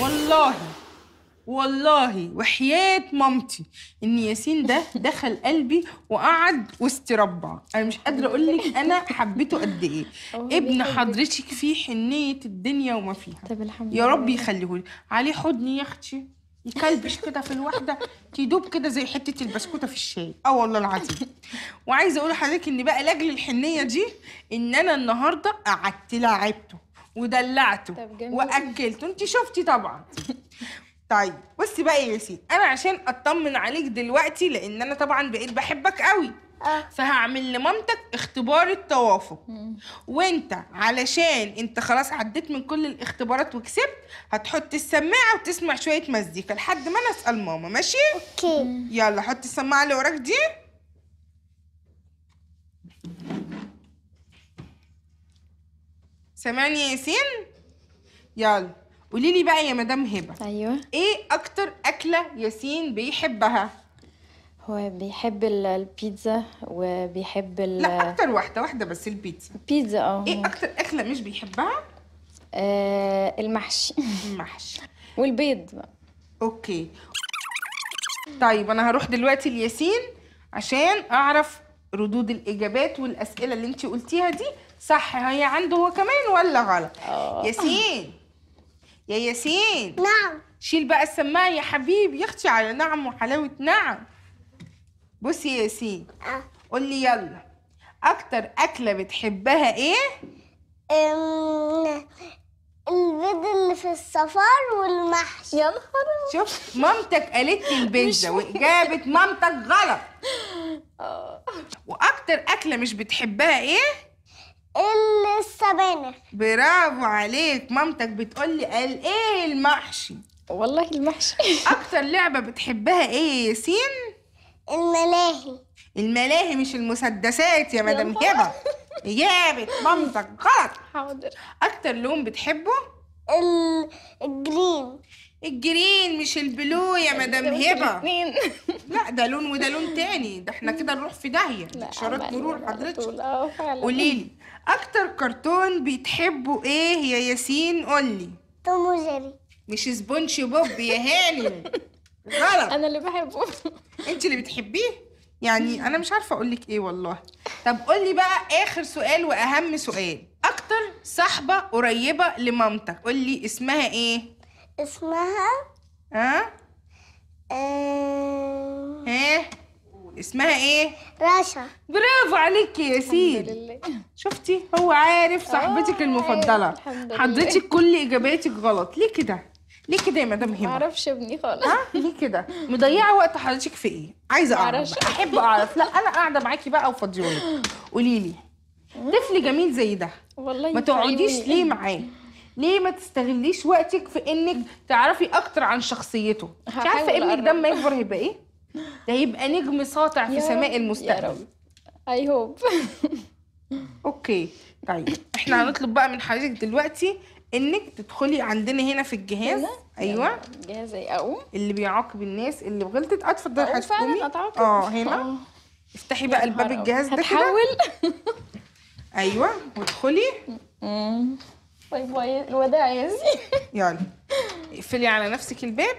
والله والله وحياة مامتي إن ياسين ده دخل قلبي وقعد وسط ربع أنا مش قادرة أقول لك أنا حبيته قد إيه ابن حضرتك فيه حنية الدنيا وما فيها طب الحمد لله يا رب يخليه لي عليه حضني يا أختي يكلبش كده في الواحده تدوب كده زي حته البسكوته في الشاي اه والله العظيم وعايزه اقول لحضرتك ان بقى لاجل الحنيه دي ان انا النهارده قعدت لعبته ودلعته واكلته انت شفتي طبعا طيب بصي بقى يا سيدي انا عشان اطمن عليك دلوقتي لان انا طبعا بقيت بحبك قوي آه. فهعمل لمامتك اختبار التوافق وانت علشان انت خلاص عديت من كل الاختبارات وكسبت هتحط السماعه وتسمع شويه مزيكا لحد ما انا اسال ماما ماشي اوكي يلا حط السماعه اللي وراك دي سامعني يا ياسين يلا قولي لي بقى يا مدام هبه ايوه ايه اكتر اكله ياسين بيحبها هو بيحب البيتزا وبيحب ال لا اكتر واحده واحده بس البيتزا بيتزا اه ايه اكتر اكله مش بيحبها آه المحشي المحشي والبيض بقى اوكي طيب انا هروح دلوقتي لياسين عشان اعرف ردود الاجابات والاسئله اللي انت قلتيها دي صح هي عنده هو كمان ولا غلط أوه. ياسين يا ياسين نعم شيل بقى السماعه يا حبيبي يا اختي على نعم وحلاوه نعم بصي يا سي آه. قولي يلا اكتر اكله بتحبها ايه البيض اللي في السفر والمحشي يا نهار شوف مامتك قالت لي البيتزا واجابه مامتك غلط واكتر اكله مش بتحبها ايه السبانخ برافو عليك مامتك بتقول لي قال ايه المحشي والله المحشي اكتر لعبه بتحبها ايه يا سين الملاهي الملاهي مش المسدسات يا مدام هبه اجابه مامتك غلط حاضر اكتر لون بتحبه الجرين الجرين مش البلو يا مدام هبه لا ده لون وده لون تاني ده احنا كده نروح في داهيه اشارات مرور حضرتك قولي لي اكتر كرتون بتحبه ايه يا ياسين قولي توم وجيري مش سبونج بوب يا هاني غلط انا اللي بحبه انت اللي بتحبيه يعني انا مش عارفه اقول لك ايه والله طب قول لي بقى اخر سؤال واهم سؤال اكتر صاحبه قريبه لمامتك قول لي اسمها ايه اسمها ها أه... ايه اسمها ايه رشا برافو عليك يا سين شفتي هو عارف صاحبتك آه، المفضله حضرتك كل اجاباتك غلط ليه كده ليه كده يا مدام هبه؟ معرفش ابني خالص ها ليه كده؟ مضيعه وقت حضرتك في ايه؟ عايزه اعرف احب اعرف لا انا قاعده معاكي بقى وفضيولك قولي لي طفل جميل زي ده والله ما تقعديش يعني ليه إيه؟ معاه؟ ليه ما تستغليش وقتك في انك تعرفي اكتر عن شخصيته؟ انت عارفه ابنك ده لما يكبر هيبقى ايه؟ ده هيبقى نجم ساطع في سماء المستقبل اي هوب اوكي طيب احنا هنطلب بقى من حضرتك دلوقتي انك تدخلي عندنا هنا في الجهاز ايوه جهاز اقوم اللي بيعاقب الناس اللي غلطت اه اتفضلي حضرتك فعلا اه هنا أوه. افتحي بقى الباب الجهاز ده كده هتحاول ايوه وادخلي طيب الوداع يا يلا اقفلي على نفسك الباب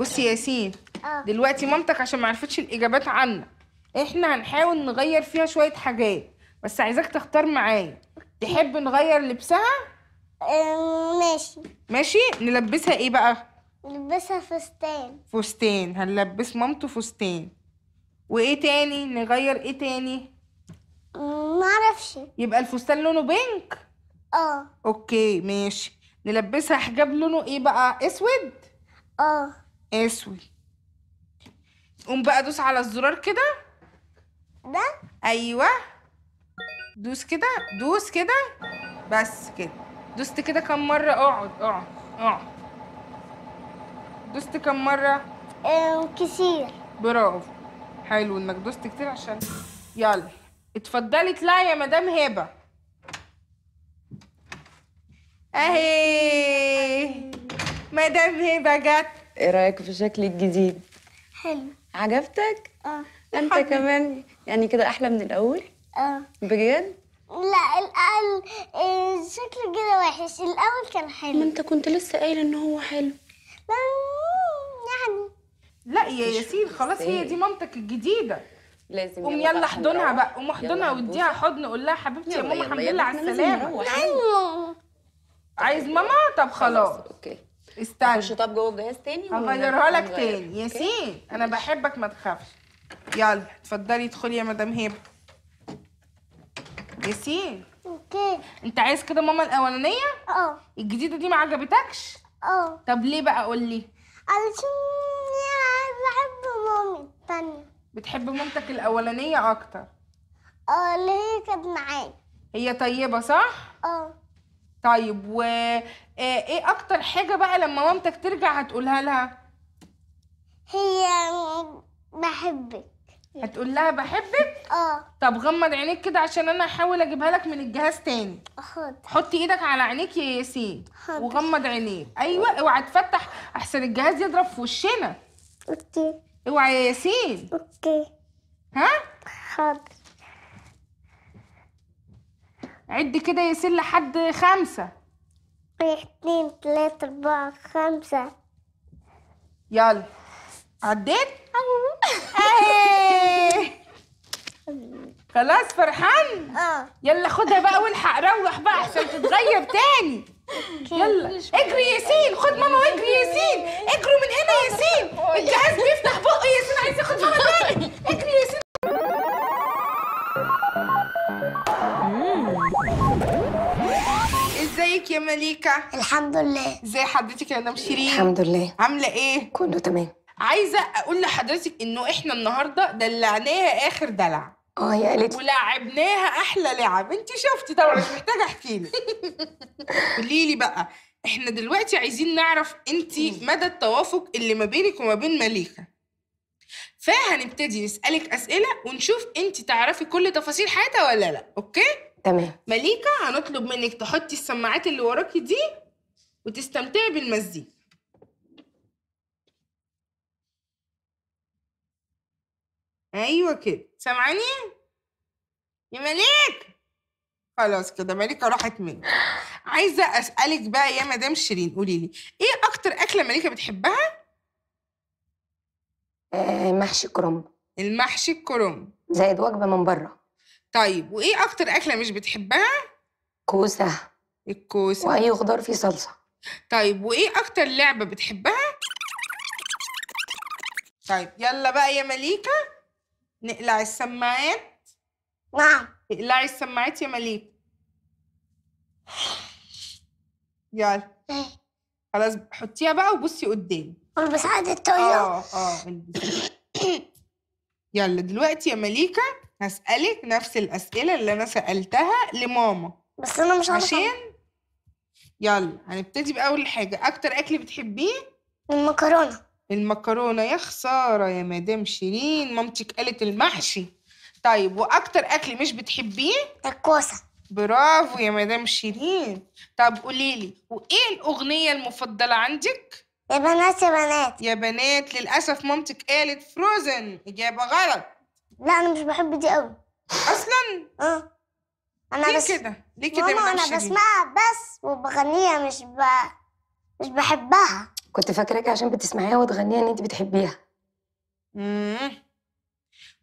بصي يا ياسين آه. دلوقتي مامتك عشان ما عرفتش الاجابات عنك احنا هنحاول نغير فيها شويه حاجات بس عايزاك تختار معايا تحب نغير لبسها ماشي ماشي نلبسها ايه بقى نلبسها فستان فستان هنلبس مامته فستان وايه تاني نغير ايه تاني معرفش يبقى الفستان لونه بينك اه اوكي ماشي نلبسها حجاب لونه ايه بقى اسود اه اسود قوم بقى دوس على الزرار كده ده ايوه دوس كده دوس كده بس كده دوست كده كم مرة اقعد اقعد اقعد دوست كم مرة؟ اه كتير برافو حلو انك دوست كتير عشان يلا اتفضلي اطلعي يا مدام هبه اهي مدام هبه جت ايه رايك في شكلك الجديد حلو عجبتك اه انت كمان يعني كده احلى من الاول اه بجد لا الأقل آه، شكله كده وحش الأول كان حلو ما أنت كنت لسه قايل إن هو حلو لا يعني لا يا ياسين خلاص هي دي مامتك الجديده لازم قوم يلا احضنها بقى قوم احضنها واديها حضن قول لها حبيبتي يا ماما الحمد لله على السلامه أيوة. عايز ماما طب خلاص اوكي استنى مش طب جوه الجهاز تاني هغيرها لك تاني ياسين انا بحبك ما تخافش يلا اتفضلي ادخلي يا مدام هبه ياسين اوكي انت عايز كده ماما الاولانيه اه الجديده دي ما عجبتكش اه طب ليه بقى قول لي علشان بحب مامي التانية بتحب مامتك الاولانيه اكتر اه اللي هي كانت معايا هي طيبه صح اه طيب و آه، ايه اكتر حاجه بقى لما مامتك ترجع هتقولها لها هي بحبك إيه. هتقول لها بحبك اه طب غمض عينيك كده عشان انا هحاول اجيبها لك من الجهاز تاني حاضر حط ايدك على عينيك يا ياسين حاضر وغمض عينيك ايوه اوعى تفتح احسن الجهاز يضرب في وشنا اوكي اوعى يا ياسين اوكي ها حاضر عد كده يا ياسين لحد خمسة واحد اتنين تلاتة اربعة خمسة يلا عديت خلاص فرحان اه يلا خدها بقى والحق روح بقى عشان تتغير تاني يلا اجري ياسين خد ماما واجري ياسين اجروا من هنا ياسين الجهاز بيفتح بقه ياسين عايز ياخد ماما تاني اجري ياسين ازيك يا مليكه الحمد لله ازي حضرتك يا مدام شيرين الحمد لله عامله ايه كله تمام عايزه اقول لحضرتك انه احنا النهارده دلعناها اخر دلع اه يا قالت ولعبناها احلى لعب انت شفتي طبعا مش محتاجه احكي لك قولي لي بقى احنا دلوقتي عايزين نعرف انت مدى التوافق اللي ما بينك وما بين مليكه فهنبتدي نسالك اسئله ونشوف انت تعرفي كل تفاصيل حياتها ولا لا اوكي تمام مليكه هنطلب منك تحطي السماعات اللي وراكي دي وتستمتعي بالمزيكا ايوه كده سامعاني يا مليك خلاص كده مليكه راحت مني عايزه اسالك بقى يا مدام شيرين قولي لي ايه اكتر اكله مليكه بتحبها آه، محشي الكرنب المحشي الكرنب زائد وجبه من بره طيب وايه اكتر اكله مش بتحبها كوسه الكوسه واي خضار فيه صلصه طيب وايه اكتر لعبه بتحبها طيب يلا بقى يا مليكه نقلع السماعات نعم اقلعي السماعات يا مليك يلا خلاص حطيها بقى وبصي قدام البس عاد الطاقية اه اه يلا دلوقتي يا مليكة هسألك نفس الأسئلة اللي أنا سألتها لماما بس أنا مش عارفة عشان يلا هنبتدي بأول حاجة أكتر أكل بتحبيه المكرونة المكرونة يا خسارة يا مدام شيرين مامتك قالت المحشي طيب وأكتر أكل مش بتحبيه؟ الكوسة برافو يا مدام شيرين طب قوليلي وإيه الأغنية المفضلة عندك؟ يا بنات يا بنات يا بنات للأسف مامتك قالت فروزن إجابة غلط لا أنا مش بحب دي أوي أصلا؟ اه أنا ليه بس كده؟ ليه كده ماما أنا بسمعها بس وبغنيها مش ب... مش بحبها كنت فاكراك عشان بتسمعيها وتغنيها ان انت بتحبيها مم.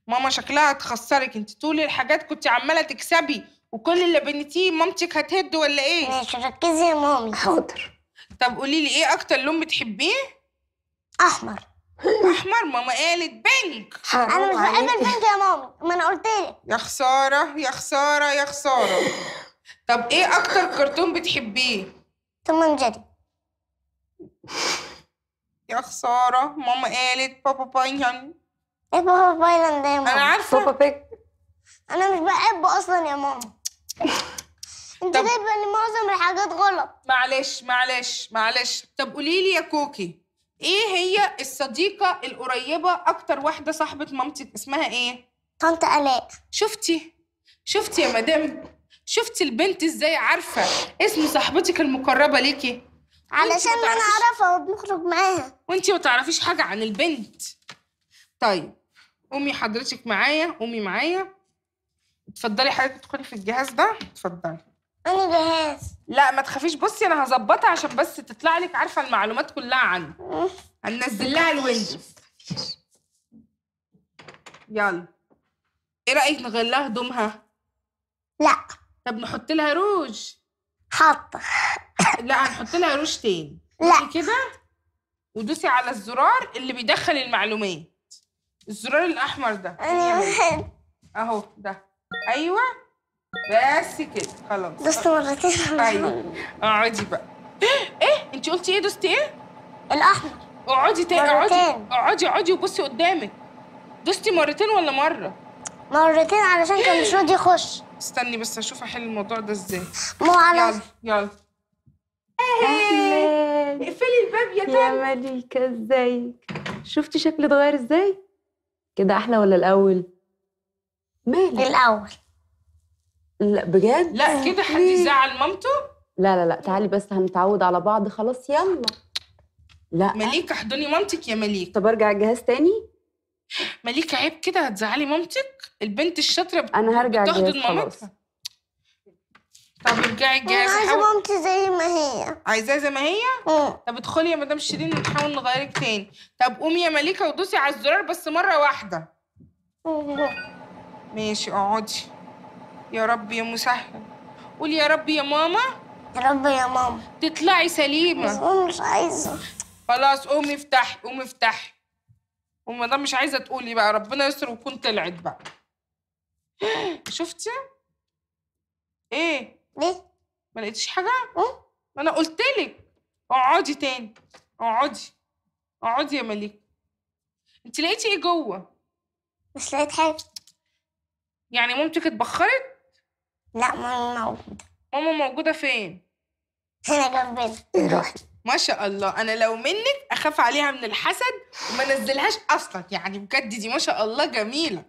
ماما شكلها هتخسرك انت طول الحاجات كنت عماله تكسبي وكل اللي بنتيه مامتك هتهد ولا ايه ماشي ركزي يا مامي حاضر طب قولي لي ايه اكتر لون بتحبيه احمر احمر ماما قالت بينك انا مش بحب البينك يا مامي ما انا قلت لك يا خساره يا خساره يا خساره طب ايه اكتر كرتون بتحبيه تمام جدي يا خسارة ماما قالت بابا بايلاند يعني. ايه بابا بايلاند يعني؟ ده يا ماما؟ أنا عارفة بابا بيك أنا مش بحبه أصلا يا ماما أنت جايبة إن معظم الحاجات غلط معلش معلش معلش طب قولي لي يا كوكي إيه هي الصديقة القريبة أكتر واحدة صاحبة مامتك اسمها إيه؟ طنط آلاء شفتي شفتي يا مدام شفتي البنت إزاي عارفة اسم صاحبتك المقربة ليكي علشان ما انا اعرفها وبنخرج معاها وانتي ما تعرفيش حاجه عن البنت طيب قومي حضرتك معايا قومي معايا اتفضلي حضرتك تدخلي في الجهاز ده اتفضلي انا جهاز لا ما تخافيش بصي انا هظبطها عشان بس تطلع لك عارفه المعلومات كلها عنه هننزل لها الويندوز يلا ايه رايك نغير لها هدومها لا طب نحط لها روج حاطه لا هنحط لها روش تاني لا كده ودوسي على الزرار اللي بيدخل المعلومات الزرار الاحمر ده اهو ده ايوه بس كده خلاص دوست مرتين ايوه اقعدي بقى ايه انت قلتي ايه دوستي ايه الاحمر اقعدي تاني اقعدي اقعدي اقعدي وبصي قدامك دوستي مرتين ولا مره مرتين علشان كان مش راضي يخش استني بس اشوف احل الموضوع ده ازاي مو على يلا يلا اقفلي الباب يا تامر يا مليكة ازيك شفتي شكلي اتغير ازاي؟ كده احلى ولا الاول؟ مالي الاول لا بجد؟ لا كده حد يزعل مامته؟ لا لا لا تعالي بس هنتعود على بعض خلاص يلا لا مليكة احضني مامتك يا مليكة طب ارجع الجهاز تاني؟ مليكة عيب كده هتزعلي مامتك البنت الشاطرة انا هرجع الجهاز خلاص طب ارجعي جاي انا عايزه مامتي زي ما هي عايزاها زي ما هي؟ اه طب ادخلي يا مدام شيرين ونحاول نغيرك تاني طب قومي يا مليكه ودوسي على الزرار بس مره واحده ماشي اقعدي يا رب يا مسهل قولي يا رب يا ماما يا رب يا ماما تطلعي سليمه مش عايزه خلاص قومي افتحي قومي افتحي وما دام مش عايزه تقولي بقى ربنا يستر وتكون طلعت بقى شفتي ايه ليه؟ ما لقيتش حاجة؟ اه ما أنا قلت لك اقعدي تاني اقعدي اقعدي يا مليك أنت لقيتي إيه جوه؟ مش لقيت حاجة يعني مامتك اتبخرت؟ لا ماما موجودة ماما موجودة فين؟ هنا جنبنا روحي ما شاء الله انا لو منك اخاف عليها من الحسد وما انزلهاش اصلا يعني بجد دي ما شاء الله جميله